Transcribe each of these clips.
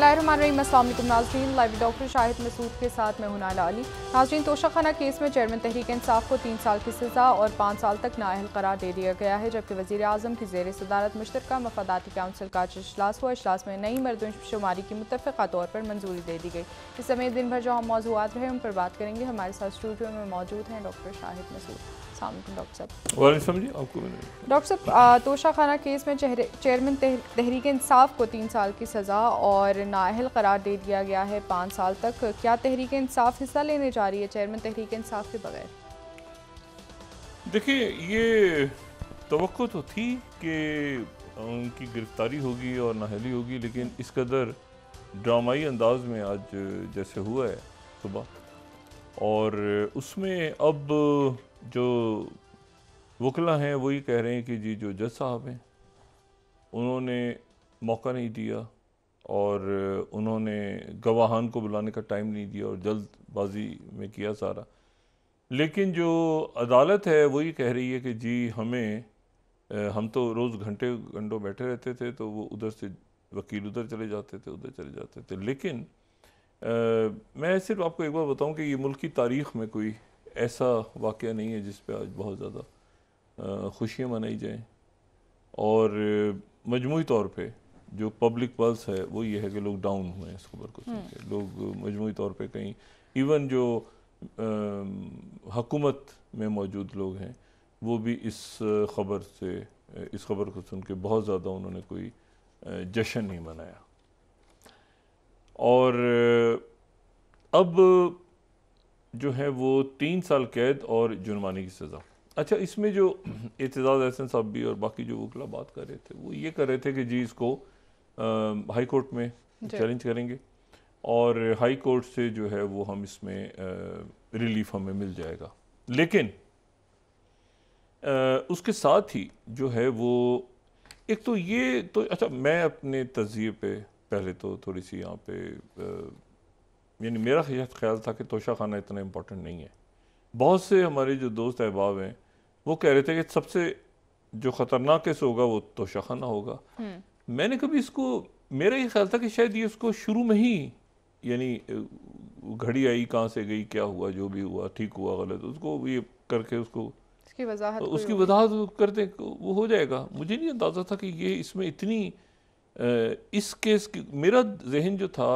बसमिल नाजरीन live doctor Shahid Masood के साथ मैं हुनाला अली नाजरीन तोशाखाना केस में चेयरमैन तहरीक इंसाफ को तीन साल की सज़ा और पाँच साल तक नााहल करार दे दिया गया है जबकि वजी अजम की जेर सदारत मुश्तर मफादाती काउंसिल का अजलास हुआ अजलास में नई मरदमशुमारी की मुतफ़ा तौर पर मंजूरी दे दी गई इस समय दिन भर जो हम मौजूद रहे उन पर बात करेंगे हमारे साथ स्टूडियो में मौजूद हैं डॉक्टर शाहिद मसूद सामने तो डॉक्टर साहब डॉक्टर साहब तोशा केस में चेयरमैन तहरीक इंसाफ को तीन साल की सज़ा और नााहल करार दे दिया गया है पाँच साल तक क्या तहरीक इंसाफ हिस्सा लेने जा रही है चेयरमैन तहरीक इंसाफ के बगैर देखिए ये तो तो थी कि उनकी गिरफ्तारी होगी और नाहली होगी लेकिन इस कदर ड्रामाई अंदाज में आज जैसे हुआ है सुबह तो और उसमें अब जो वकला हैं वही कह रहे हैं कि जी जो जज साहब हैं उन्होंने मौका नहीं दिया और उन्होंने गवाहान को बुलाने का टाइम नहीं दिया और जल्दबाजी में किया सारा लेकिन जो अदालत है वही कह रही है कि जी हमें हम तो रोज़ घंटे घंटों बैठे रहते थे तो वो उधर से वकील उधर चले जाते थे उधर चले जाते थे लेकिन आ, मैं सिर्फ आपको एक बार बताऊं कि ये मुल्क की तारीख़ में कोई ऐसा वाक़ नहीं है जिस पर आज बहुत ज़्यादा खुशियाँ मनाई जाएँ और मजमू तौर पर जो पब्लिक पल्स है वो ये है कि लोग डाउन हुए हैं इस खबर को सुन के लोग मजमू तौर पर कहीं इवन जो हकूमत में मौजूद लोग हैं वो भी इस खबर से इस खबर को सुन के बहुत ज़्यादा उन्होंने कोई जश्न नहीं मनाया और अब जो है वो तीन साल कैद और जुर्माने की सज़ा अच्छा इसमें जो एतजाज़ एहसन साहब भी और बाकी जो वकला बात कर रहे थे वो ये कर रहे थे कि जी इसको हाई कोर्ट में चैलेंज करेंगे और हाई कोर्ट से जो है वो हम इसमें रिलीफ हमें मिल जाएगा लेकिन आ, उसके साथ ही जो है वो एक तो ये तो अच्छा मैं अपने तजिए पे पहले तो थोड़ी सी यहाँ पे आ, यानी मेरा ख्याल था कि तोशा खाना इतना इम्पोर्टेंट नहीं है बहुत से हमारे जो दोस्त अहबाब हैं वो कह रहे थे कि सबसे जो ख़तरनाक केस होगा वो तोशा खाना होगा हम्म। मैंने कभी इसको मेरा ये ख्याल था कि शायद ये उसको शुरू में ही यानी घड़ी आई कहाँ से गई क्या हुआ जो भी हुआ ठीक हुआ गलत उसको ये करके उसको उसकी वजाहत उसकी वजाहत करते वो हो जाएगा मुझे नहीं अंदाज़ा था कि ये इसमें इतनी इस केस की मेरा जहन जो था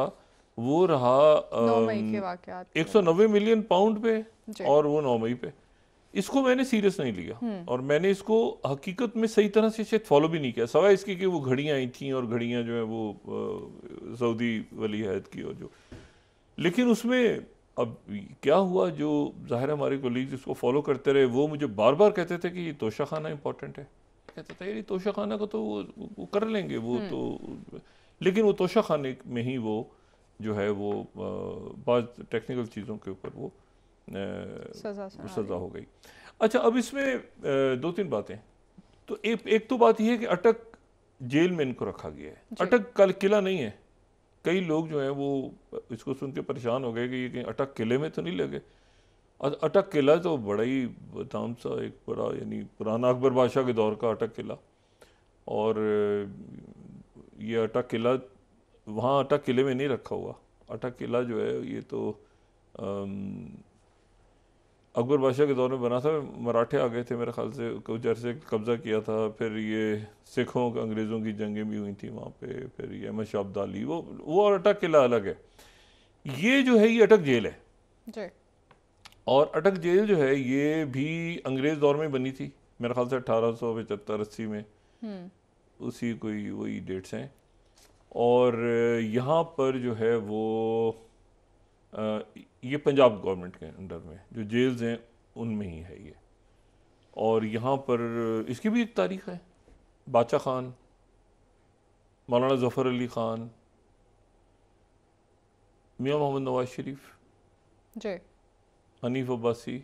वो रहा एक सौ नब्बे मिलियन पाउंड पे और वो नौ मई पे इसको मैंने सीरियस नहीं लिया हम्म। और मैंने इसको हकीकत में सही तरह से फॉलो भी नहीं किया सवाए इसकी कि वो घड़ियां आई थी और घड़ियां जो है वो सऊदी वली हैद की और जो लेकिन उसमें अब क्या हुआ जो ज़ाहिर हमारे कोलीग जिसको फॉलो करते रहे वो मुझे बार बार कहते थे कि ये तोशा खाना इंपॉर्टेंट है कहता था यार तोशा खाना को तो वो, वो कर लेंगे वो हम्म। तो लेकिन वो तोशा खाने में ही वो जो है वो बाद टेक्निकल चीज़ों के ऊपर वो सजा सजा हो गई अच्छा अब इसमें दो तीन बातें तो एक एक तो बात यह है कि अटक जेल में इनको रखा गया है अटक कल किला नहीं है कई लोग जो हैं वो इसको सुन के परेशान हो गए कि ये कहीं अटक किले में तो नहीं लगे और अटक किला तो बड़ा ही बताम सा एक बड़ा यानी पुराना अकबर बादशाह के दौर का अटक किला और ये अटक किला वहाँ अटक किले में नहीं रखा हुआ अटक किला जो है ये तो अकबर बादशाह के दौर में बना था मराठे आ गए थे मेरे ख्याल से कुछ अरसे कब्ज़ा किया था फिर ये सिखों अंग्रेज़ों की जंगें भी हुई थी वहाँ पे फिर ये अहमद शाह अब्दाली वो वो और अटक किला अलग है ये जो है ये अटक जेल है जे। और अटक जेल जो है ये भी अंग्रेज़ दौर में बनी थी मेरे ख्याल से अठारह सौ पचहत्तर अस्सी में हम्म। उसी कोई वही डेट्स हैं और यहाँ पर जो है वो आ, ये पंजाब गवर्नमेंट के अंडर में जो जेल्स हैं उनमें ही है ये और यहाँ पर इसकी भी एक तारीख है बादशाह खान मौलाना ज़फ़र अली ख़ान मियाँ मोहम्मद नवाज शरीफ जी हनीफ अब्बासी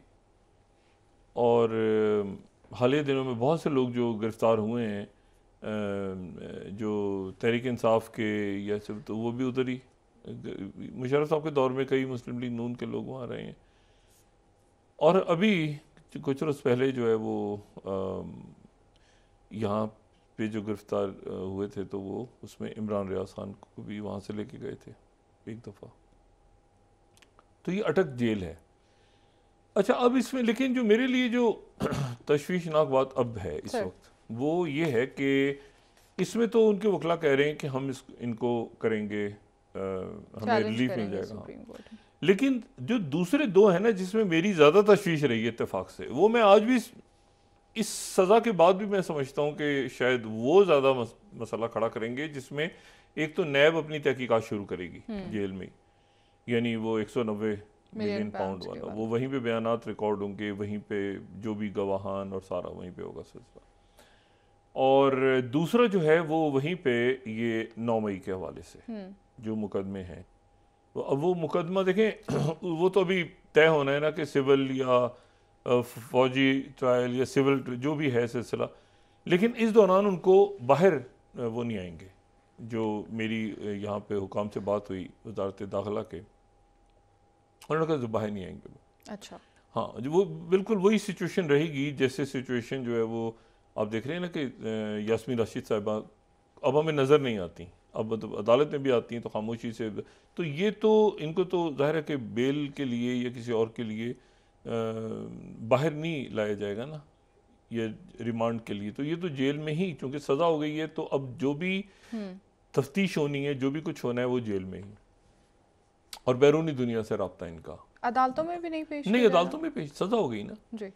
और हाल ही दिनों में बहुत से लोग जो गिरफ़्तार हुए हैं तहरीक इंसाफ के या सब तो वो भी उधर ही मुशरफ साहब के दौर में कई मुस्लिम लीग नून के लोग वहाँ रहे हैं और अभी कुछ रोज़ पहले जो है वो यहाँ पे जो गिरफ्तार हुए थे तो वो उसमें इमरान रियाज खान को भी वहाँ से लेके गए थे एक दफ़ा तो ये अटक जेल है अच्छा अब इसमें लेकिन जो मेरे लिए जो तश्वीशनाक बात अब है इस वक्त वो ये है कि इसमें तो उनके वकला कह रहे हैं कि हम इस इनको करेंगे आ, हमें रिलीफ मिल जाएगा लेकिन जो दूसरे दो हैं ना जिसमें मेरी ज़्यादा तशवीश रही है इतफाक़ से वो मैं आज भी इस सज़ा के बाद भी मैं समझता हूँ कि शायद वो ज़्यादा मसला खड़ा करेंगे जिसमें एक तो नैब अपनी तहकीकत शुरू करेगी हम्म। जेल में यानी वो एक सौ नब्बे मिलियन पाउंड वाला वो वहीं पे बयान रिकॉर्ड होंगे वहीं पे जो भी गवाहान और सारा वहीं पे होगा सिलसिला और दूसरा जो है वो वहीं पे ये नौ मई के हवाले से हम्म। जो मुकदमे हैं तो अब वो मुकदमा देखें वो तो अभी तय होना है ना कि सिविल या फौजी ट्रायल या सिविल जो भी है सिलसिला लेकिन इस दौरान उनको बाहर वो नहीं आएंगे जो मेरी यहाँ पे हुकाम से बात हुई वजारत दाखिला के उन्होंने कहा बाहर नहीं आएंगे अच्छा हाँ वो बिल्कुल वही सिचुएशन रहेगी जैसे सिचुएशन जो है वो आप देख रहे हैं ना कि यासमी राशिद साहिबा अब हमें नज़र नहीं आती अब तो अदालत में भी आती हैं तो खामोशी से तो ये तो इनको तो ज़ाहिर है कि बेल के लिए या किसी और के लिए बाहर नहीं लाया जाएगा ना ये रिमांड के लिए तो ये तो जेल में ही क्योंकि सज़ा हो गई है तो अब जो भी हम्म। तफ्तीश होनी है जो भी कुछ होना है वो जेल में ही और बैरूनी दुनिया से रबता इनका अदालतों में भी नहीं पेश नहीं अदालतों में पेश सज़ा हो गई ना जी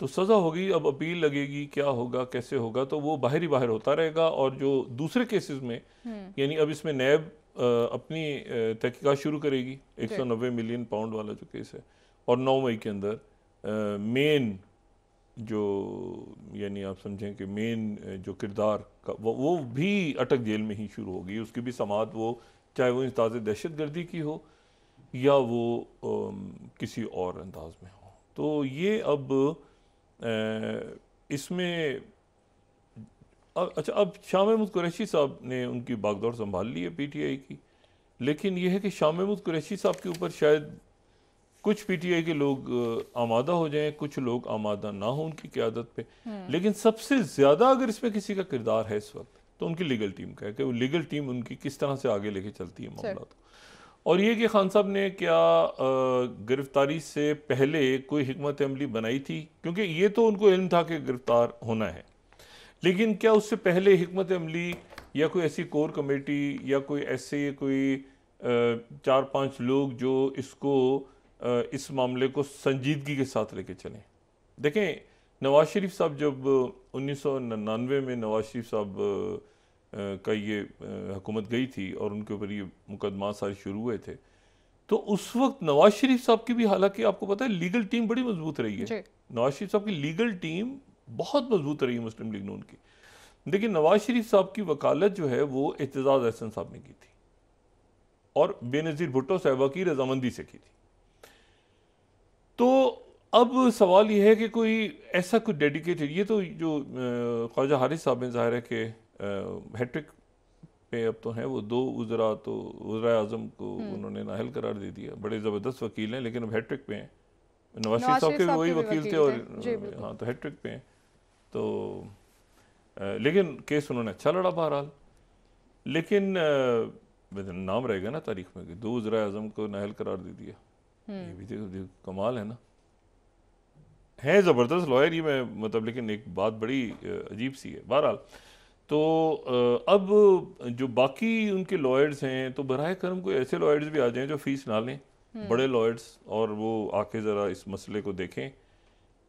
तो सज़ा होगी अब अपील लगेगी क्या होगा कैसे होगा तो वो बाहर ही बाहर होता रहेगा और जो दूसरे केसेस में हम्म। यानी अब इसमें नैब अपनी तहकीकत शुरू करेगी 190 मिलियन पाउंड वाला जो केस है और 9 मई के अंदर मेन जो यानी आप समझें कि मेन जो किरदार का वो, वो भी अटक जेल में ही शुरू होगी उसकी भी समात वो चाहे वो इंताज दहशत गर्दी की हो या वो आ, किसी और अंदाज में हो तो ये अब इसमें अच्छा अब शाह महमूद कुरैशी साहब ने उनकी बागदौड़ संभाल ली है पी टी आई की लेकिन यह है कि शाह महमूद कुरैशी साहब के ऊपर शायद कुछ पी टी आई के लोग आमादा हो जाएं कुछ लोग आमादा ना हो उनकी क्यादत पे हम्म। लेकिन सबसे ज़्यादा अगर इसमें किसी का किरदार है इस वक्त तो उनकी लीगल टीम का है कि वो लीगल टीम उनकी किस तरह से आगे लेके चलती है मामला तो और ये कि खान साहब ने क्या गिरफ़्तारी से पहले कोई हमत अमली बनाई थी क्योंकि ये तो उनको इल्म था कि गिरफ़्तार होना है लेकिन क्या उससे पहले हमत अमली या कोई ऐसी कोर कमेटी या कोई ऐसे कोई चार पांच लोग जो इसको इस मामले को संजीदगी के साथ लेके चलें देखें नवाज़ शरीफ साहब जब उन्नीस सौ में नवाज़ शरीफ साहब का ये हुकूमत गई थी और उनके ऊपर ये मुकदमा सारे शुरू हुए थे तो उस वक्त नवाज शरीफ साहब की भी हालांकि आपको पता है लीगल टीम बड़ी मजबूत रही है नवाज शरीफ साहब की लीगल टीम बहुत मजबूत रही है मुस्लिम लीग नून की लेकिन नवाज शरीफ साहब की वकालत जो है वो एतजाज़ अहसन साहब ने की थी और बेनज़ीर भुट्टो साहबा की रजामंदी से की थी तो अब सवाल यह है कि कोई ऐसा कुछ डेडिकेटेड ये तो जो ख्वाजा हारिस साहब ने ज़ाहिर है कि हैट्रिक पे अब तो हैं वो दो उजरा तो उजरा आजम को हम्म। उन्होंने नाहल करार दे दिया बड़े ज़बरदस्त वकील हैं लेकिन अब हैट्रिक पे हैं नवाशी साहब के वही वकील थे और हाँ तो हैट्रिक पे हैं तो लेकिन केस उन्होंने अच्छा लड़ा बहरहाल लेकिन नाम रहेगा ना तारीख में कि दो उजरा आजम को नाहल करार दे दिया हम्म। ये भी देखो तो, देखो तो कमाल है ना है ज़बरदस्त लॉयर ये मैं मतलब लेकिन एक बात बड़ी अजीब सी है बहरहाल तो अब जो बाकी उनके लॉयर्स हैं तो बरह करम कोई ऐसे लॉयर्स भी आ जाएं जो फीस ना लें हम्म। बड़े लॉयर्स और वो आके ज़रा इस मसले को देखें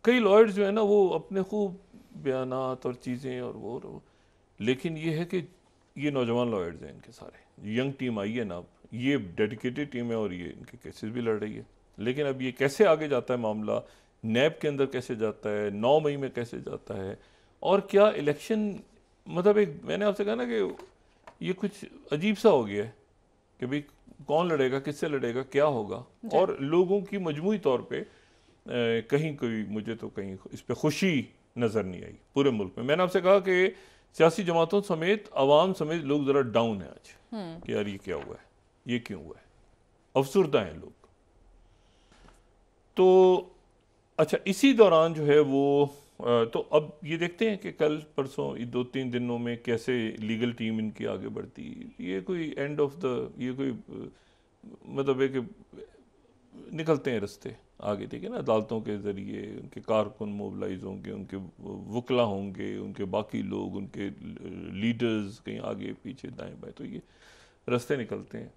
कई लॉयर्स जो है ना वो अपने खूब बयान और चीज़ें और वो, वो लेकिन ये है कि ये नौजवान लॉयर्स हैं इनके सारे यंग टीम आई है ना अब ये डेडिकेटेड टीम है और ये इनके केसेस भी लड़ रही है लेकिन अब ये कैसे आगे जाता है मामला नैब के अंदर कैसे जाता है नौ मई में कैसे जाता है और क्या इलेक्शन मतलब एक मैंने आपसे कहा ना कि ये कुछ अजीब सा हो गया है कि भाई कौन लड़ेगा किससे लड़ेगा क्या होगा और लोगों की मजमू तौर पर कहीं कोई मुझे तो कहीं इस पर खुशी नज़र नहीं आई पूरे मुल्क में मैंने आपसे कहा कि सियासी जमातों समेत आवाम समेत लोग ज़रा डाउन है आज हम्म। कि यार ये क्या हुआ है ये क्यों हुआ है अफसरदा हैं लोग तो अच्छा इसी दौरान जो है वो तो अब ये देखते हैं कि कल परसों दो तीन दिनों में कैसे लीगल टीम इनकी आगे बढ़ती ये कोई एंड ऑफ द ये कोई मतलब है कि निकलते हैं रस्ते आगे ठीक है ना अदालतों के ज़रिए उनके कारकुन मोबलाइज होंगे उनके वकला होंगे उनके बाकी लोग उनके लीडर्स कहीं आगे पीछे दाएं बाएं तो ये रस्ते निकलते हैं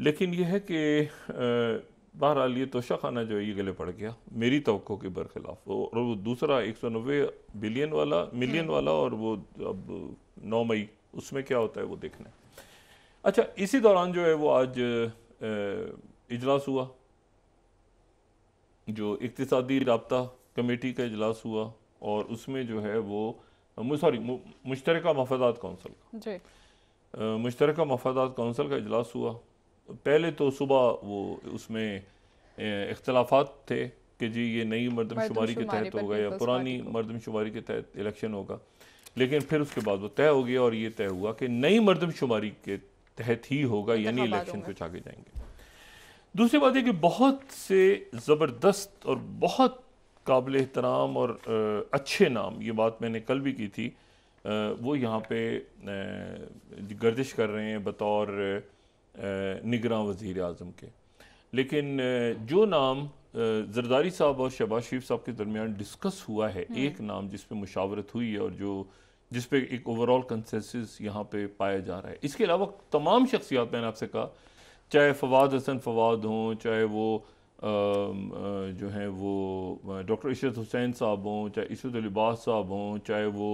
लेकिन यह है कि बहरहाल ये तोशाखाना खाना जो है ये गले पड़ गया मेरी तो के बरखिलाफ और वो दूसरा एक सौ नब्बे बिलियन वाला मिलियन हम्म। वाला और वो अब नौ मई उसमें क्या होता है वो देखना है अच्छा इसी दौरान जो है वो आज इजलास हुआ जो इकतदी रबता कमेटी का इजलास हुआ और उसमें जो है वो सॉरी मुश्तरक मफादात कौंसल का मुश्तर मफादात कौंसल का इजलास हुआ पहले तो सुबह वो उसमें इख्तलाफात थे कि जी ये नई मरदमशुमारी के तहत होगा या पुरानी मरदमशुमारी के तहत इलेक्शन होगा लेकिन फिर उसके बाद वो तय हो गया और ये तय हुआ कि नई मरदमशुमारी के तहत ही होगा यानी इलेक्शन कुछ आगे जाएंगे दूसरी बात यह कि बहुत से ज़बरदस्त और बहुत काबिल एहतराम और अच्छे नाम ये बात मैंने कल भी की थी वो यहाँ पे गर्दिश कर रहे हैं बतौर निगरान वज़ी अजम के लेकिन जो नाम जरदारी साहब और शहबाज शरीफ साहब के दरमियान डिस्कस हुआ है हम्म। एक नाम जिस पर मुशावरत हुई है और जो जिस एक ओवरऑल कंसेंसस यहाँ पे पाया जा रहा है इसके अलावा तमाम शख्सियात मैंने आपसे कहा चाहे फवाद हसन फवाद हों चाहे वो आ, जो हैं वो डॉक्टर इशरत हुसैन साहब हों चाहे इशरत लिबास साहब हों चाहे वो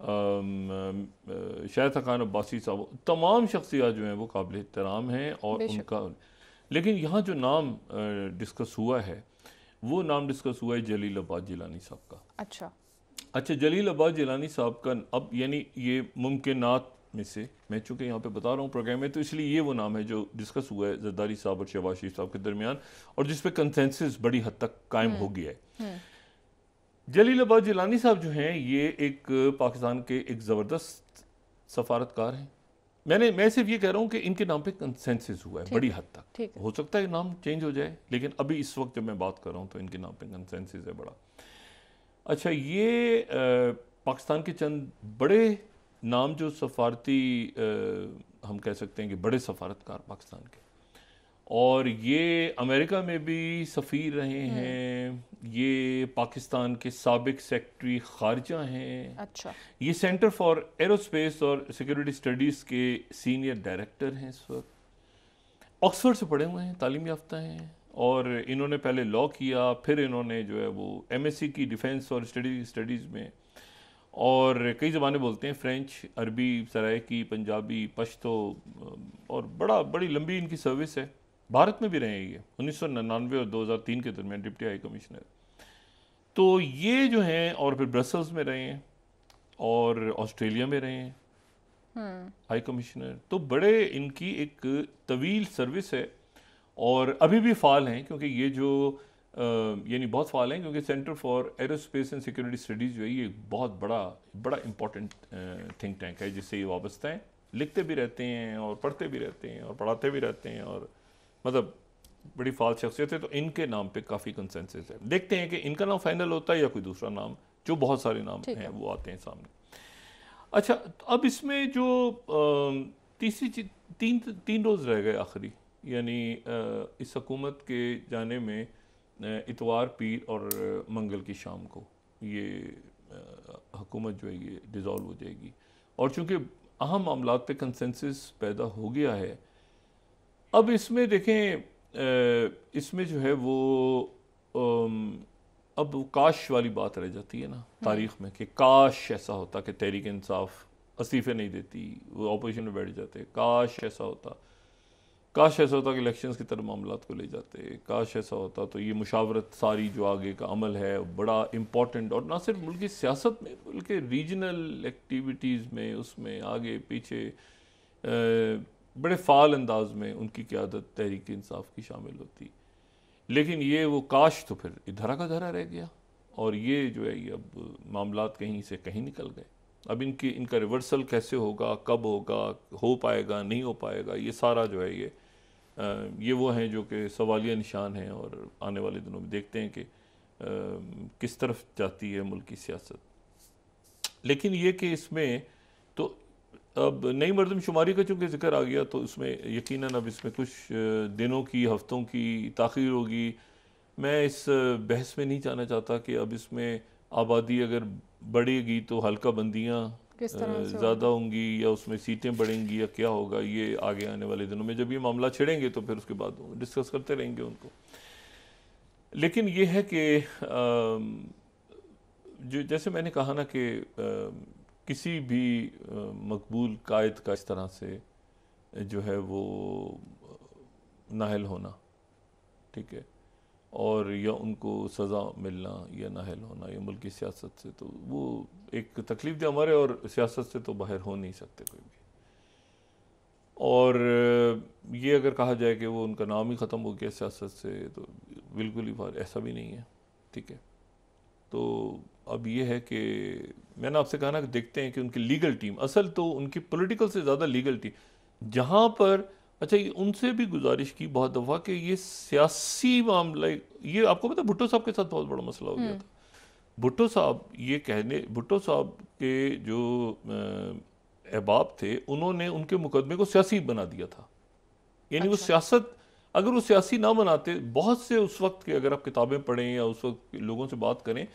शायद खान अब्बासी साहब तमाम शख्सियात जो हैं वो काबिल एहतराम हैं और उनका लेकिन यहाँ जो नाम डिस्कस हुआ है वो नाम डिस्कस हुआ है जलील अब्बास जिलानी साहब का अच्छा अच्छा जलील अब्बास जिलानी साहब का अब यानी ये मुमकिनात में से मैं चूँकि यहाँ पे बता रहा हूँ प्रोग्राम में तो इसलिए ये वो नाम है जो डिस्कस हुआ है जरदारी साहब और शहबाज शरीफ साहब के दरमियान और जिसपे कंसेंसिस बड़ी हद तक कायम हम्म, हो गया है हम्म। जलील अबाद जिलानी साहब जो हैं ये एक पाकिस्तान के एक ज़बरदस्त सफारतकार हैं मैंने मैं सिर्फ ये कह रहा हूँ कि इनके नाम पे कंसेंसिस हुआ है बड़ी हद तक हो सकता है नाम चेंज हो जाए लेकिन अभी इस वक्त जब मैं बात कर रहा हूँ तो इनके नाम पे कंसेंसिस है बड़ा अच्छा ये पाकिस्तान के चंद बड़े नाम जो सफारती हम कह सकते हैं कि बड़े सफारतकार पाकिस्तान के और ये अमेरिका में भी सफ़ीर रहे हम्म। हैं ये पाकिस्तान के सबक सेक्रटरी खारजा हैं अच्छा ये सेंटर फॉर एरोस्पेस और सिक्योरिटी स्टडीज़ के सीनियर डायरेक्टर हैं इस वक्त ऑक्सफोर्ड से पढ़े हुए हैं तालीम याफ्ता हैं और इन्होंने पहले लॉ किया फिर इन्होंने जो है वो एमएससी की डिफेंस और स्टडी स्टडीज़ में और कई ज़बानें बोलते हैं फ्रेंच अरबी की पंजाबी पश्तो और बड़ा बड़ी लंबी इनकी सर्विस है भारत में भी रहे ये उन्नीस और 2003 के दरमियान डिप्टी हाई कमिश्नर तो ये जो हैं और फिर ब्रसल्स में रहे हैं और ऑस्ट्रेलिया में रहे हैं हम्म। हाई कमिश्नर तो बड़े इनकी एक तवील सर्विस है और अभी भी फाल हैं क्योंकि ये जो यानी बहुत फाल हैं क्योंकि center for aerospace and security studies जो है ये बहुत बड़ा बड़ा इंपॉर्टेंट थिंक टैंक है जिससे ये वाबस्ता हैं लिखते भी रहते हैं और पढ़ते भी रहते हैं और पढ़ाते भी रहते हैं और मतलब बड़ी फाल शख्सियत है तो इनके नाम पे काफ़ी कंसेंसस है देखते हैं कि इनका नाम फाइनल होता है या कोई दूसरा नाम जो बहुत सारे नाम हैं वो आते हैं सामने अच्छा तो अब इसमें जो तीसरी चीज तीन तीन रोज़ रह गए आखिरी यानी इस हकूमत के जाने में इतवार पीर और मंगल की शाम को ये हकूमत जो है ये डिज़ोल्व हो जाएगी और चूँकि अहम मामला पे कंसेंसस पैदा हो गया है अब इसमें देखें इसमें जो है वो अब काश वाली बात रह जाती है ना हम्म। तारीख में कि काश ऐसा होता कि तहरीक इंसाफ इस्तीफे नहीं देती वो अपोजिशन में बैठ जाते काश ऐसा होता काश ऐसा होता कि इलेक्शंस की तरह मामला को ले जाते काश ऐसा होता तो ये मुशावरत सारी जो आगे का अमल है बड़ा इम्पॉर्टेंट और ना सिर्फ मुल्क की सियासत में बल्कि रीजनल एक्टिविटीज़ में उसमें आगे पीछे बड़े फ़ाल अंदाज में उनकी क्यादत तहरीक इंसाफ की शामिल होती लेकिन ये वो काश तो फिर धरा का धरा रह गया और ये जो है ये अब मामला कहीं से कहीं निकल गए अब इनकी इनका रिवर्सल कैसे होगा कब होगा हो पाएगा नहीं हो पाएगा ये सारा जो है ये आ, ये वो हैं जो कि सवालिया निशान हैं और आने वाले दिनों में देखते हैं कि किस तरफ जाती है मुल्क की सियासत लेकिन ये कि इसमें अब नई मरदमशुमारी का चूँकि जिक्र आ गया तो उसमें यकीन अब इसमें कुछ दिनों की हफ़्तों की तखिर होगी मैं इस बहस में नहीं जाना चाहता कि अब इसमें आबादी अगर बढ़ेगी तो हल्का बंदियाँ ज़्यादा होंगी या उसमें सीटें बढ़ेंगी या क्या होगा ये आगे आने वाले दिनों में जब ये मामला छिड़ेंगे तो फिर उसके बाद डिस्कस करते रहेंगे उनको लेकिन ये है कि जो जैसे मैंने कहा ना कि किसी भी मकबूल कायद का इस तरह से जो है वो नाहल होना ठीक है और या उनको सज़ा मिलना या नाहल होना या मुल्क सियासत से तो वो एक तकलीफ दिया हमारे और सियासत से तो बाहर हो नहीं सकते कोई भी और ये अगर कहा जाए कि वो उनका नाम ही ख़त्म हो गया सियासत से तो बिल्कुल ही ऐसा भी नहीं है ठीक है तो अब ये है कि मैंने आपसे कहा ना कि देखते हैं कि उनकी लीगल टीम असल तो उनकी पॉलिटिकल से ज़्यादा लीगल टीम जहाँ पर अच्छा ये उनसे भी गुजारिश की बहुत दफ़ा कि ये सियासी मामला ये आपको पता भुट्टो साहब के साथ बहुत बड़ा मसला हो गया हम्म। था भुट्टो साहब ये कहने भुट्टो साहब के जो अहबाब थे उन्होंने उनके मुकदमे को सियासी बना दिया था यानी अच्छा। वो सियासत अगर वो सियासी ना बनाते बहुत से उस वक्त के अगर आप किताबें पढ़ें या उस वक्त लोगों से बात करें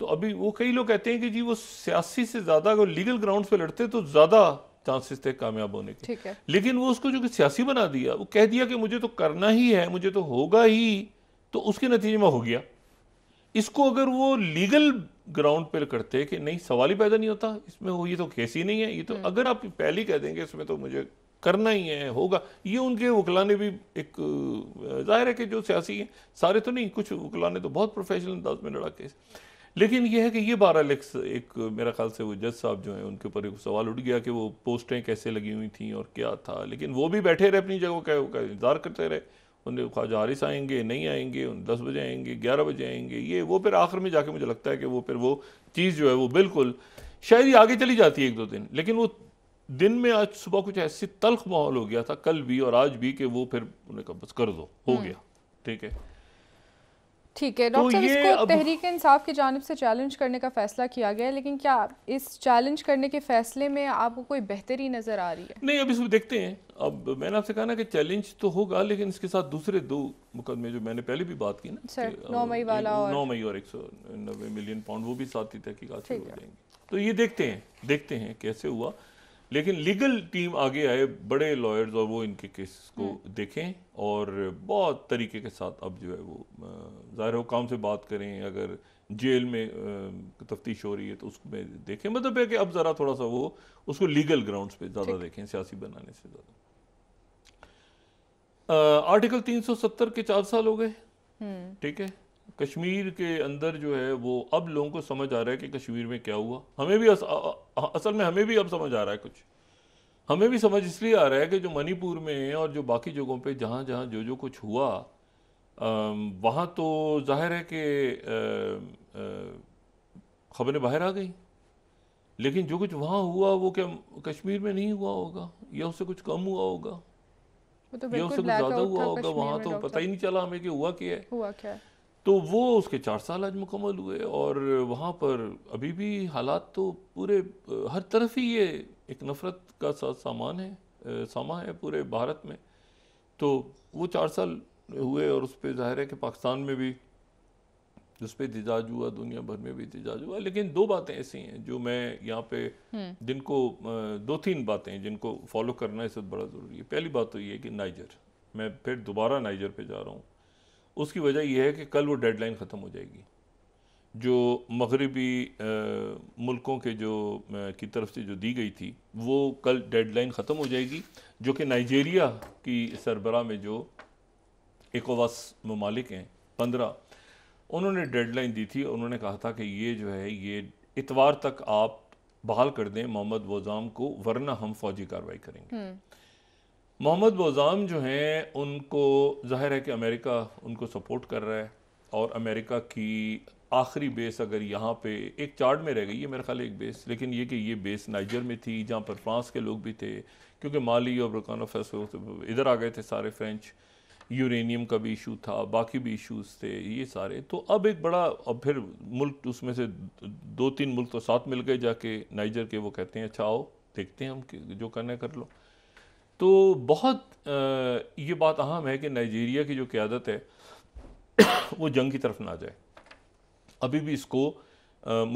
तो अभी वो कई लोग कहते हैं कि जी वो सियासी से ज़्यादा अगर लीगल ग्राउंड पे लड़ते तो ज़्यादा चांसेस थे कामयाब होने के लेकिन वो उसको जो कि सियासी बना दिया वो कह दिया कि मुझे तो करना ही है मुझे तो होगा ही तो उसके नतीजे में हो गया इसको अगर वो लीगल ग्राउंड पर करते कि नहीं सवाल ही पैदा नहीं होता इसमें वो ये तो केस ही नहीं है ये तो हम्म। अगर आप पहले कह देंगे इसमें तो मुझे करना ही है होगा ये उनके वकला ने भी एक जाहिर है कि जो सियासी हैं सारे तो नहीं कुछ वकला ने तो बहुत प्रोफेशनल अंदाज में लड़ा केस लेकिन यह है कि ये बारह लेख्स एक मेरा ख्याल से वो जज साहब जो हैं उनके ऊपर एक सवाल उठ गया कि वो पोस्टें कैसे लगी हुई थी और क्या था लेकिन वो भी बैठे रहे अपनी जगह का, इंतजार करते रहे उन्हें ख्वाजा हारिस आएंगे नहीं आएंगे उन दस बजे आएंगे ग्यारह बजे आएंगे ये वो फिर आखिर में जाके मुझे लगता है कि वो फिर वो चीज़ जो है वो बिल्कुल शायद ही आगे चली जाती है एक दो दिन लेकिन वो दिन में आज सुबह कुछ ऐसी तल्ख माहौल हो गया था कल भी और आज भी कि वो फिर उन्हें कहा बस कर दो हो हम्म। गया ठीक है ठीक है तो डॉक्टर तो इसको तहरीक इंसाफ की जानब से चैलेंज करने का फैसला किया गया है लेकिन क्या इस चैलेंज करने के फैसले में आपको कोई बेहतरी नज़र आ रही है नहीं अब इसमें देखते हैं अब मैंने आपसे कहा ना कि चैलेंज तो होगा लेकिन इसके साथ दूसरे दो मुकदमे जो मैंने पहले भी बात की ना नौ मई वाला नौ मई और एक सौ नब्बे मिलियन पाउंड वो भी साथ ही तहकीकत हो जाएंगे तो ये देखते हैं देखते हैं कैसे हुआ लेकिन लीगल टीम आगे आए बड़े लॉयर्स और वो इनके केसेस को हम्म। देखें और बहुत तरीके के साथ अब जो है वो ज़ाहिर काम से बात करें अगर जेल में तफ्तीश हो रही है तो उसमें देखें मतलब है कि अब ज़रा थोड़ा सा वो उसको लीगल ग्राउंड्स पे ज़्यादा देखें सियासी बनाने से ज़्यादा आर्टिकल 370 के चार साल हो गए हम्म। ठीक है कश्मीर के अंदर जो है वो अब लोगों को समझ आ रहा है कि कश्मीर में क्या हुआ हमें भी अस, असल में हमें भी अब समझ आ रहा है कुछ हमें भी समझ इसलिए आ रहा है कि जो मणिपुर में और जो बाकी जगहों पे जहाँ जहाँ जो जो कुछ हुआ वहाँ तो जाहिर है कि खबरें बाहर आ गई लेकिन जो कुछ वहाँ हुआ वो क्या कश्मीर में नहीं हुआ होगा या उससे कुछ कम हुआ होगा तो या उससे कुछ ज़्यादा हुआ होगा वहाँ तो पता ही नहीं चला हमें कि हुआ क्या है हुआ क्या है तो वो उसके चार साल आज मुकम्मल हुए और वहाँ पर अभी भी हालात तो पूरे हर तरफ ही ये एक नफ़रत का सा सामान है सामा है पूरे भारत में तो वो चार साल हुए और उस पर जाहिर है कि पाकिस्तान में भी उस पर एहतजाज हुआ दुनिया भर में भी एहतजाज हुआ लेकिन दो बातें ऐसी हैं जो मैं यहाँ पे हम्म। जिनको दो तीन बातें जिनको फॉलो करना इस बड़ा ज़रूरी है पहली बात तो ये कि नाइजर मैं फिर दोबारा नाइजर पे जा रहा हूँ उसकी वजह यह है कि कल वो डेडलाइन ख़त्म हो जाएगी जो मगरबी मुल्कों के जो की तरफ से जो दी गई थी वो कल डेडलाइन ख़त्म हो जाएगी जो कि नाइजेरिया की सरबरा में जो एकोवास ममालिक हैं पंद्रह उन्होंने डेडलाइन दी थी उन्होंने कहा था कि ये जो है ये इतवार तक आप बहाल कर दें मोहम्मद वजाम को वरना हम फौजी कार्रवाई करेंगे हम्म। मोहम्मद बोजाम जो हैं उनको जाहिर है कि अमेरिका उनको सपोर्ट कर रहा है और अमेरिका की आखिरी बेस अगर यहाँ पे एक चार्ट में रह गई है मेरे ख्याल एक बेस लेकिन ये कि ये बेस नाइजर में थी जहाँ पर फ्रांस के लोग भी थे क्योंकि माली और बुरकान फैसो तो इधर आ गए थे सारे फ्रेंच यूरेनियम का भी इशू था बाकी भी इशूज़ थे ये सारे तो अब एक बड़ा अब फिर मुल्क उसमें से दो तीन मुल्क तो साथ मिल गए जाके नाइजर के वो कहते हैं अच्छा आओ देखते हैं हम जो करना कर लो तो बहुत ये बात अहम है कि नाइजीरिया की जो क़्यादत है वो जंग की तरफ ना जाए अभी भी इसको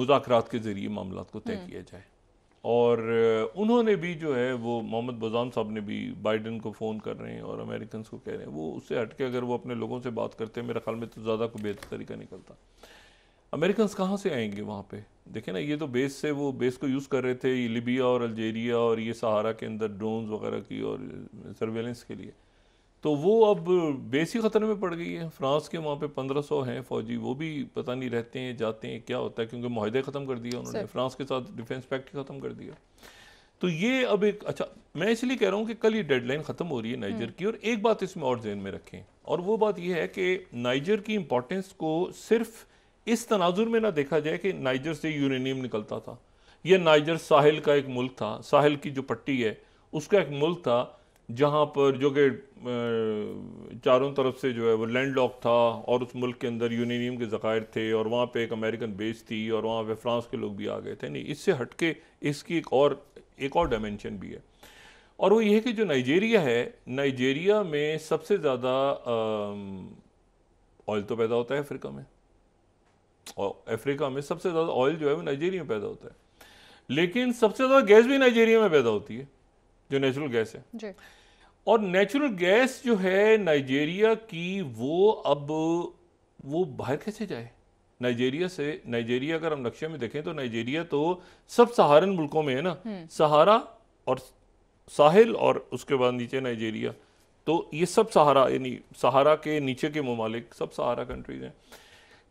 मुजात के ज़रिए मामला को तय हम्म। किया जाए और उन्होंने भी जो है वो मोहम्मद बजाम साहब ने भी बाइडन को फ़ोन कर रहे हैं और अमेरिकन को कह रहे हैं वो उससे हट के अगर वो अपने लोगों से बात करते हैं मेरे ख्याल में तो ज़्यादा कोई बेहतर तरीका निकलता अमेरिकन कहाँ से आएंगे वहाँ पे देखें ना ये तो बेस से वो बेस को यूज़ कर रहे थे लिबिया और अल्जेरिया और ये सहारा के अंदर ड्रोन वगैरह की और सर्वेलेंस के लिए तो वो अब बेस ही ख़तरे में पड़ गई है फ्रांस के वहाँ पे पंद्रह सौ हैं फ़ौजी वो भी पता नहीं रहते हैं जाते हैं क्या होता है क्योंकि माहदे ख़त्म कर दिया उन्होंने फ्रांस के साथ डिफेंस पैक्ट ख़त्म कर दिया तो ये अब एक अच्छा मैं इसलिए कह रहा हूँ कि कल ये डेडलाइन ख़त्म हो रही है नाइजर हम्म। की और एक बात इसमें और जहन में रखें और वो बात यह है कि नाइजर की इम्पोर्टेंस को सिर्फ़ इस तनाजुर में ना देखा जाए कि नाइजर से यूरेनियम निकलता था यह नाइजर साहिल का एक मुल्क था साहिल की जो पट्टी है उसका एक मुल्क था जहाँ पर जो कि चारों तरफ से जो है वो लैंड लॉक था और उस मुल्क के अंदर यूनियम के ज़ायर थे और वहाँ पे एक अमेरिकन बेस थी और वहाँ पे फ्रांस के लोग भी आ गए थे नहीं इससे हट के इसकी एक और एक और डायमेंशन भी है और वो ये है कि जो नाइजेरिया है नाइजेरिया में सबसे ज़्यादा ऑयल तो पैदा होता है अफ्रीका में और अफ्रीका में सबसे ज़्यादा ऑयल जो है वो नाइजीरिया में पैदा होता है लेकिन सबसे ज़्यादा गैस भी नाइजीरिया में पैदा होती है जो नेचुरल गैस है जी। और नेचुरल गैस जो है नाइजीरिया की वो अब वो बाहर कैसे जाए नाइजीरिया से नाइजीरिया अगर हम नक्शे में देखें तो नाइजीरिया तो सब सहारन मुल्कों में है ना हम्म। सहारा और साहिल और उसके बाद नीचे नाइजीरिया तो ये सब सहारा यानी सहारा के नीचे के ममालिक सब सहारा कंट्रीज हैं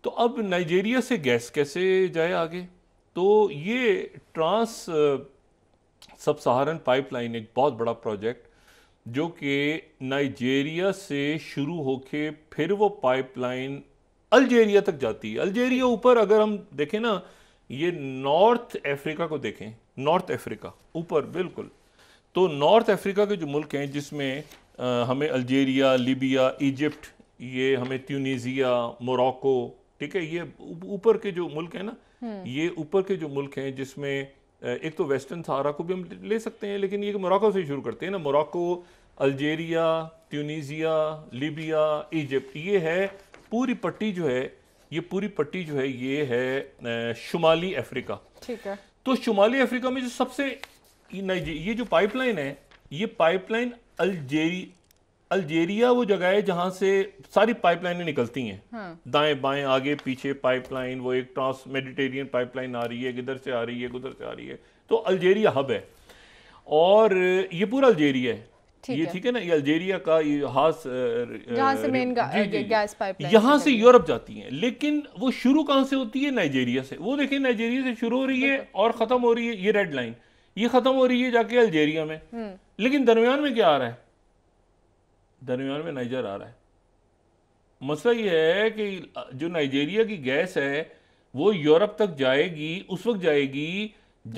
तो अब नाइजेरिया से गैस कैसे जाए आगे तो ये ट्रांस सब सहारन पाइपलाइन एक बहुत बड़ा प्रोजेक्ट जो कि नाइजेरिया से शुरू होके फिर वो पाइपलाइन अल्जेरिया तक जाती है अल्जेरिया ऊपर अगर हम देखें ना ये नॉर्थ अफ्रीका को देखें नॉर्थ अफ्रीका ऊपर बिल्कुल तो नॉर्थ अफ्रीका के जो मुल्क हैं जिसमें हमें अल्जेरिया लीबिया इजिप्ट ये हमें ट्यूनीजिया मोरक्को ठीक है ये ऊपर के जो मुल्क है ना हम्म। ये ऊपर के जो मुल्क हैं जिसमें एक तो वेस्टर्न सहारा को भी हम ले सकते हैं लेकिन ये मोरक्को से शुरू करते हैं ना Morocco Algeria Tunisia Libya Egypt ये है पूरी पट्टी जो है ये पूरी पट्टी जो है ये है शुमाली अफ्रीका ठीक है तो शुमाली अफ्रीका में जो सबसे ये जो पाइपलाइन है ये पाइपलाइन अल्जेरी अल्जेरिया वो जगह है जहाँ से सारी पाइपलाइनें निकलती हैं हाँ। दाएं बाएं आगे पीछे पाइपलाइन वो एक ट्रांस मेडिटेरियन पाइपलाइन आ रही है किधर से आ रही है किधर से आ रही है तो अल्जेरिया हब है और ये पूरा अल्जीरिया है ये ठीक है ना ये अल्जेरिया का ये हास यहाँ से मेन गैस पाइपलाइन यहाँ से यूरोप जाती है लेकिन वो शुरू कहाँ से होती है नाइजेरिया से वो देखिए नाइजेरिया से शुरू हो रही है और ख़त्म हो रही है ये रेड लाइन ये ख़त्म हो रही है जाके अल्जेरिया में हम्म। लेकिन दरमियान में क्या आ रहा है दरमियान में नाइजर आ रहा है मसला यह है कि जो नाइजेरिया की गैस है वो यूरोप तक जाएगी उस वक्त जाएगी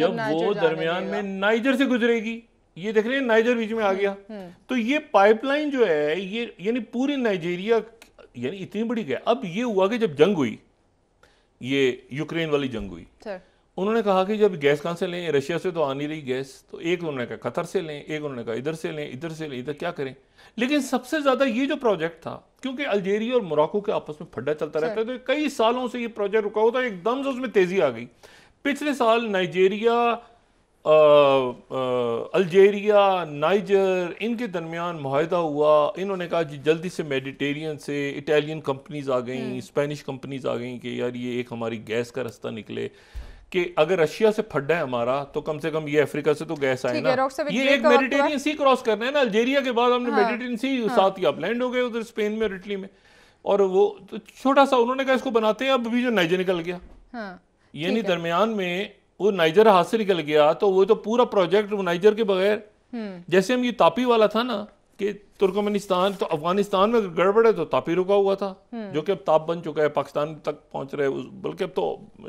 जब वो दरमियान में नाइजर से गुजरेगी ये देख रहे हैं नाइजर बीच में आ गया हम्म, हम्म। तो ये पाइपलाइन जो है ये यानी पूरी नाइजेरिया यानी इतनी बड़ी गैस अब ये हुआ कि जब जंग हुई ये यूक्रेन वाली जंग हुई उन्होंने कहा कि जब गैस कहाँ से लें रशिया से तो आ नहीं रही गैस तो एक उन्होंने कहा कतर से लें एक उन्होंने कहा इधर से लें इधर से लें इधर क्या करें लेकिन सबसे ज़्यादा ये जो प्रोजेक्ट था क्योंकि अल्जेरिया और मोराको के आपस में फड्डा चलता रहता है तो कई सालों से ये प्रोजेक्ट रुका हुआ था एकदम से उसमें तेज़ी आ गई पिछले साल नाइजेरिया अल्जेरिया नाइजर इनके दरमियान माहिदा हुआ इन्होंने कहा कि जल्दी से मेडिटेरियन से इटालियन कंपनीज आ गई हम्म। स्पेनिश कंपनीज आ गई कि यार ये एक हमारी गैस का रास्ता निकले कि अगर रशिया से फड्डा है हमारा तो कम से कम ये अफ्रीका से तो गैस आए ना ये एक मेडिटेरियन सी क्रॉस रहे हैं ना अल्जेरिया के बाद हमने हाँ, मेडिटेरियन सी हाँ। साथ ही आप लैंड हो गए उधर स्पेन में इटली में और वो तो छोटा सा उन्होंने कहा इसको बनाते हैं अब भी जो नाइजर निकल गया हाँ, यानी दरमियान में वो नाइजर हाथ से निकल गया तो वो तो पूरा प्रोजेक्ट नाइजर के बगैर हम्म। जैसे हम ये तापी वाला था ना कि तुर्कमेनिस्तान तो अफगानिस्तान में गड़बड़ है तो ताप ही रुका हुआ था हम्म। जो कि अब ताप बन चुका है पाकिस्तान तक पहुंच रहे उस बल्कि अब तो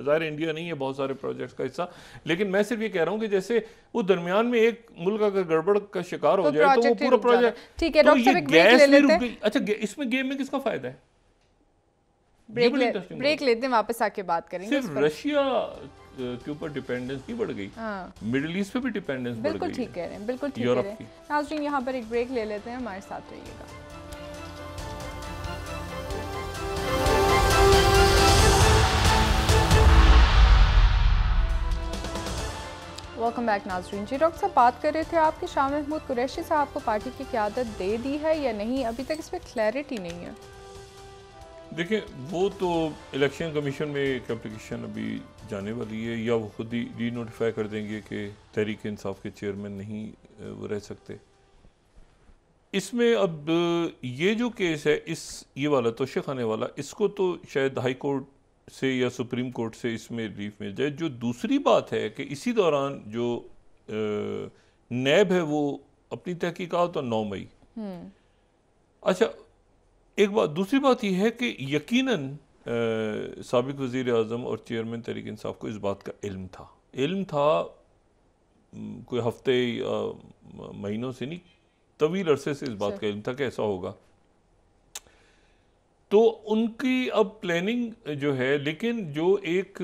ज़ाहिर इंडिया नहीं है बहुत सारे प्रोजेक्ट्स का हिस्सा लेकिन मैं सिर्फ ये कह रहा हूँ कि जैसे वो दरमियान में एक मुल्क अगर गड़बड़ का शिकार हो तो जाए तो वो पूरा प्रोजेक्ट ठीक है डॉक्टर गैस भी रुक गई अच्छा इसमें गेम में किसका फायदा है ब्रेक लेते हैं वापस आके बात करेंगे सिर्फ रशिया के ऊपर डिपेंडेंस भी बढ़ गई मिडिल हाँ। ईस्ट पे भी डिपेंडेंस बढ़ गई बिल्कुल ठीक कह रहे हैं बिल्कुल ठीक यूरोप की नाजरीन यहाँ पर एक ब्रेक ले लेते हैं हमारे साथ रहिएगा वेलकम बैक नाजरीन जी डॉक्टर साहब बात कर रहे थे आपके शाह महमूद कुरैशी साहब को पार्टी की क्यादत दे दी है या नहीं अभी तक इस पर क्लैरिटी नहीं है देखिए वो तो इलेक्शन कमीशन में एक अप्लीकेशन अभी जाने वाली है या वो खुद ही री नोटिफाई कर देंगे कि तहरीक इंसाफ के चेयरमैन नहीं वो रह सकते इसमें अब ये जो केस है इस ये वाला तोशे खाने वाला इसको तो शायद हाई कोर्ट से या सुप्रीम कोर्ट से इसमें रिलीफ मिल जाए जो दूसरी बात है कि इसी दौरान जो नैब है वो अपनी तहकीकात और नौ मई हम्म। अच्छा एक बात दूसरी बात यह है कि यकीनन सबक वज़ी अजम और चेयरमैन तरीक इंसाफ को इस बात का इल्म था इल्म था कोई हफ्ते महीनों से नहीं तवील अरसे से इस बात का इल्म था कि ऐसा होगा तो उनकी अब प्लानिंग जो है लेकिन जो एक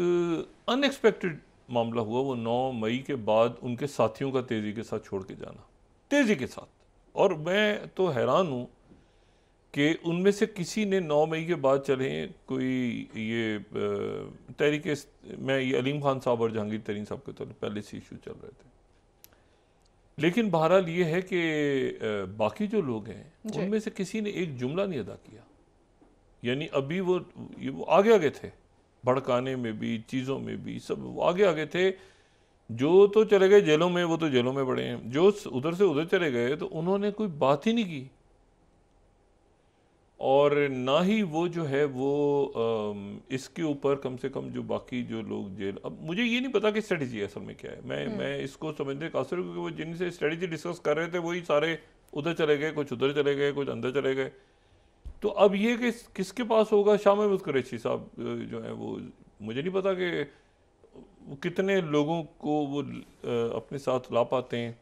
अनएक्सपेक्टेड मामला हुआ वो नौ मई के बाद उनके साथियों का तेज़ी के साथ छोड़ के जाना तेज़ी के साथ और मैं तो हैरान हूँ कि उनमें से किसी ने 9 मई के बाद चले कोई ये तरीके मैं ये अलीम खान साहब और जहांगीर तरीन साहब के तौर पहले से इशू चल रहे थे लेकिन बहरहाल ये है कि बाकी जो लोग हैं उनमें से किसी ने एक जुमला नहीं अदा किया यानी अभी वो वो आगे आगे थे भड़काने में भी चीज़ों में भी सब आगे आगे थे जो तो चले गए जेलों में वो तो जेलों में बड़े हैं जो उधर से उधर चले गए तो उन्होंने कोई बात ही नहीं की और ना ही वो जो है वो इसके ऊपर कम से कम जो बाकी जो लोग जेल अब मुझे ये नहीं पता कि स्ट्रेटजी असल में क्या है मैं हम्म। मैं इसको समझने का असर क्योंकि वो जिनसे स्ट्रेटजी डिस्कस कर रहे थे वही सारे उधर चले गए कुछ उधर चले गए कुछ अंदर चले गए तो अब ये कि किसके पास होगा शाम महमूद कुरैशी साहब जो है वो मुझे नहीं पता कि कितने लोगों को वो अपने साथ ला पाते हैं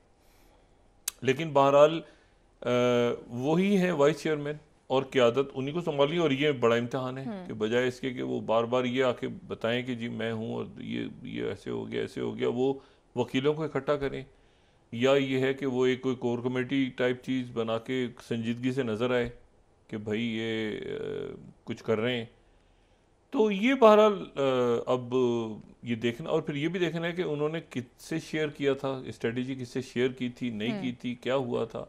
लेकिन बहरहाल वही हैं वाइस चेयरमैन और क्यादत उन्हीं को संभाली और ये बड़ा इम्तहान है हम्म। कि बजाय इसके कि वो बार बार ये आके बताएं कि जी मैं हूँ और ये ये ऐसे हो गया ऐसे हो गया वो वकीलों को इकट्ठा करें या ये है कि वो एक कोई कोर कमेटी टाइप चीज़ बना के संजीदगी से नज़र आए कि भाई ये आ, कुछ कर रहे हैं तो ये बहरहाल अब ये देखना और फिर ये भी देखना है कि उन्होंने किससे शेयर किया था स्ट्रेटजी किससे शेयर की थी नहीं हम्म। की थी क्या हुआ था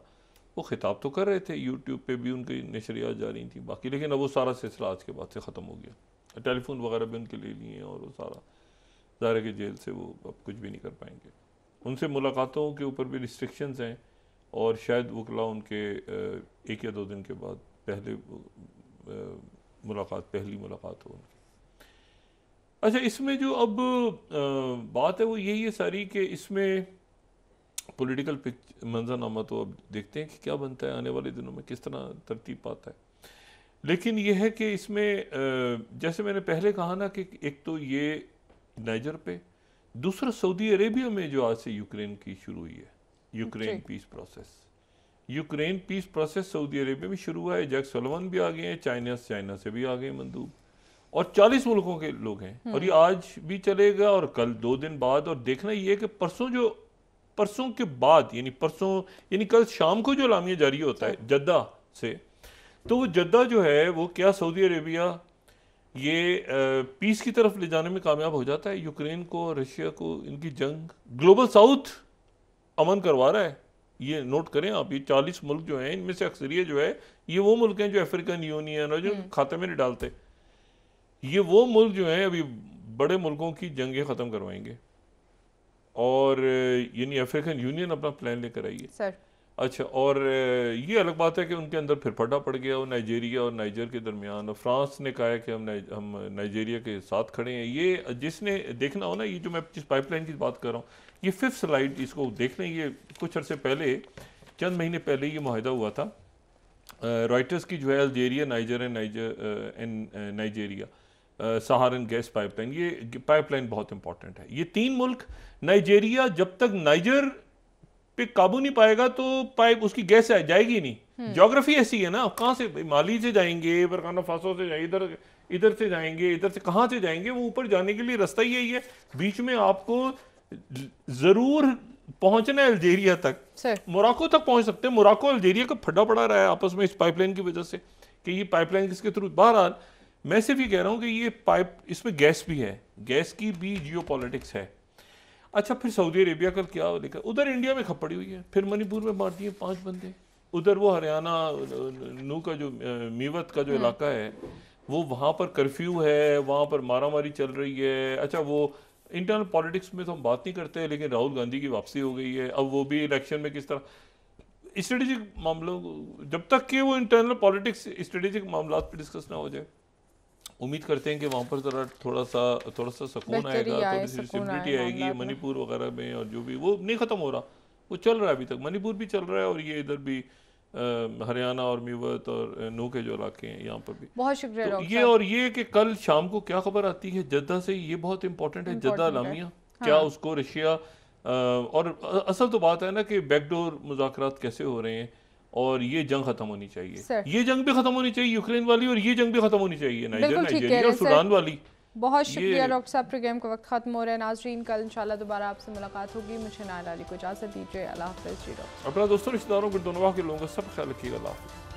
वो ख़िताब तो कर रहे थे यूट्यूब पर भी उनकी नशरियात जा रही थी बाकी लेकिन अब वो सारा सिलसिला आज के बाद से ख़त्म हो गया टेलीफोन वगैरह भी उनके ले लिए और वो सारा दायरे के जेल से वो अब कुछ भी नहीं कर पाएंगे उनसे मुलाकातों के ऊपर भी रिस्ट्रिक्शंस हैं और शायद वकला उनके एक या दो दिन के बाद पहले मुलाकात पहली मुलाकात हो उनकी अच्छा इसमें जो अब बात है वो यही है सारी कि इसमें पॉलिटिकल पिक्च मंजरनामा तो अब देखते हैं कि क्या बनता है आने वाले दिनों में किस तरह तरतीब पाता है लेकिन यह है कि इसमें जैसे मैंने पहले कहा ना कि एक तो ये नाइजर पे दूसरा सऊदी अरेबिया में जो आज से यूक्रेन की शुरू हुई है Ukraine peace process Ukraine peace process Saudi Arabia में शुरू हुआ है जैक सोलवन भी आ गए हैं चाइना चाइना से भी आ गए मंदूब और 40 मुल्कों के लोग हैं और हम्म। ये आज भी चलेगा और कल दो दिन बाद और देखना ये कि परसों जो परसों के बाद यानी परसों यानी कल शाम को जो लामिया जारी होता है जद्दा से तो वो जद्दा जो है वो क्या सऊदी अरेबिया ये पीस की तरफ ले जाने में कामयाब हो जाता है यूक्रेन को रशिया को इनकी जंग ग्लोबल साउथ अमन करवा रहा है ये नोट करें आप ये चालीस मुल्क जो हैं इनमें से अक्सरियत जो है ये वो मुल्क हैं जो अफ्रीकन यूनियन और जो हम्म। खाते में नहीं डालते ये वो मुल्क जो हैं अभी बड़े मुल्कों की जंगें ख़त्म करवाएंगे और यानी अफ्रीकन यूनियन अपना प्लान लेकर आई है सर अच्छा और ये अलग बात है कि उनके अंदर फिर फटा पड़ गया और नाइजेरिया और नाइजर के दरमियान और फ्रांस ने कहा है कि हम नाइज, हम नाइजेरिया के साथ खड़े हैं ये जिसने देखना हो ना ये जो मैं जिस पाइपलाइन की बात कर रहा हूँ ये फिफ्थ स्लाइड इसको देख लें ये कुछ अरसे पहले चंद महीने पहले ये माहिदा हुआ था रॉयटर्स की जो है Algeria Niger and Niger and Nigeria Saharan gas pipeline ये पाइपलाइन बहुत इंपॉर्टेंट है ये तीन मुल्क नाइजेरिया जब तक नाइजर पे काबू नहीं पाएगा तो पाइप उसकी गैस जाएगी नहीं जोग्राफी हम्म। ऐसी है ना कहाँ से माली से जाएंगे बरकाना फासो से जाएंगे इधर इधर से जाएंगे इधर से कहाँ से जाएंगे वो ऊपर जाने के लिए रास्ता ही यही है बीच में आपको जरूर पहुंचना है अल्जेरिया तक मोराको तक पहुंच सकते हैं मोराको अल्जेरिया का फटा पड़ा रहा है आपस में इस पाइपलाइन की वजह से कि ये पाइपलाइन किसके थ्रू बहरहाल मैं सिर्फ ये कह रहा हूँ कि ये पाइप इसमें गैस भी है गैस की भी जियो है अच्छा फिर सऊदी अरेबिया का क्या लिखा उधर इंडिया में खपड़ी हुई है फिर मणिपुर में मार दिए पाँच बंदे उधर वो हरियाणा नू का जो मीवत का जो हम्म। इलाका है वो वहाँ पर कर्फ्यू है वहाँ पर मारामारी चल रही है अच्छा वो इंटरनल पॉलिटिक्स में तो हम बात नहीं करते लेकिन राहुल गांधी की वापसी हो गई है अब वो भी इलेक्शन में किस तरह स्ट्रेटेजिक मामलों जब तक कि वो इंटरनल पॉलिटिक्स स्ट्रेटेजिक मामला पर डिस्कस ना हो जाए उम्मीद करते हैं कि वहाँ पर ज़रा थोड़ा सा थोड़ा सा सुकून आएगा थोड़ी सी स्टेबिलिटी हाँ, आएगी मणिपुर वगैरह में और जो भी वो नहीं ख़त्म हो रहा वो चल रहा है अभी तक मणिपुर भी चल रहा है और ये इधर भी हरियाणा और मेवत और नू के जो इलाके हैं यहाँ पर भी बहुत शुक्रिया तो ये और ये कि कल शाम को क्या खबर आती है जद्दा से ये बहुत इंपॉर्टेंट है जद्दा लामिया हाँ। क्या उसको रशिया और असल तो बात है ना कि बैकडोर मुजाकरात कैसे हो रहे हैं और ये जंग खत्म होनी चाहिए ये जंग भी खत्म होनी चाहिए यूक्रेन वाली और ये जंग भी खत्म होनी चाहिए नाइजीरिया सूडान वाली बहुत शुक्रिया डॉक्टर साहब प्रोग्राम का वक्त खत्म हो रहा है नाजरीन कल इंशाल्लाह दोबारा आपसे मुलाकात होगी मुझे नायल अली को इजाज़त दीजिए अल्लाह हाफिज़ जी डॉक्टर अपना दोस्तों रिश्तेदारों को दोनों के लोगों का सब ख्याल रखिएगा अल्लाह हाफिज़